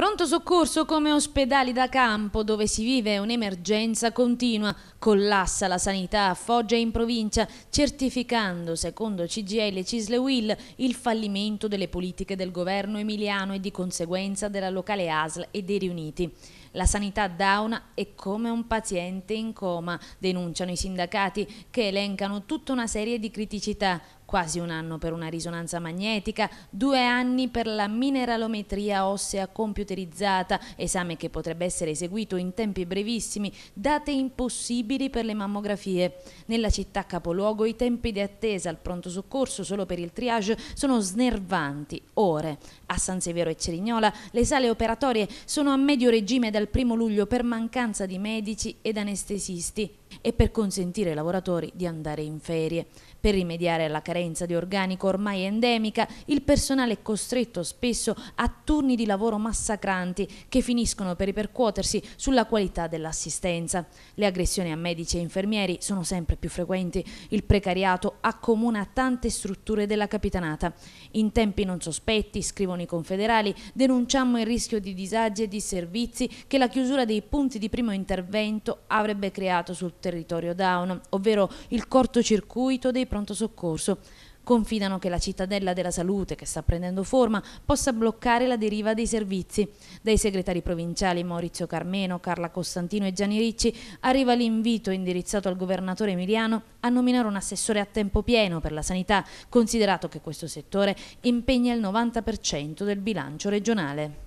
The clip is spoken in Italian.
Pronto soccorso come ospedali da campo dove si vive un'emergenza continua. Collassa la sanità a Foggia in provincia, certificando, secondo CGL e Cisle Will, il fallimento delle politiche del governo emiliano e di conseguenza della locale ASL e dei riuniti. La sanità down è come un paziente in coma, denunciano i sindacati che elencano tutta una serie di criticità, quasi un anno per una risonanza magnetica, due anni per la mineralometria ossea computerizzata, esame che potrebbe essere eseguito in tempi brevissimi, date impossibili per le mammografie. Nella città capoluogo i tempi di attesa al pronto soccorso solo per il triage sono snervanti, ore. A San Severo e Cerignola le sale operatorie sono a medio regime dal dal 1 luglio per mancanza di medici ed anestesisti e per consentire ai lavoratori di andare in ferie. Per rimediare alla carenza di organico ormai endemica, il personale è costretto spesso a turni di lavoro massacranti che finiscono per ripercuotersi sulla qualità dell'assistenza. Le aggressioni a medici e infermieri sono sempre più frequenti. Il precariato accomuna tante strutture della capitanata. In tempi non sospetti, scrivono i confederali, denunciamo il rischio di disagi e di servizi che la chiusura dei punti di primo intervento avrebbe creato sul territorio down, ovvero il cortocircuito dei pronto soccorso. Confidano che la cittadella della salute, che sta prendendo forma, possa bloccare la deriva dei servizi. Dai segretari provinciali Maurizio Carmeno, Carla Costantino e Gianni Ricci arriva l'invito indirizzato al governatore Emiliano a nominare un assessore a tempo pieno per la sanità, considerato che questo settore impegna il 90% del bilancio regionale.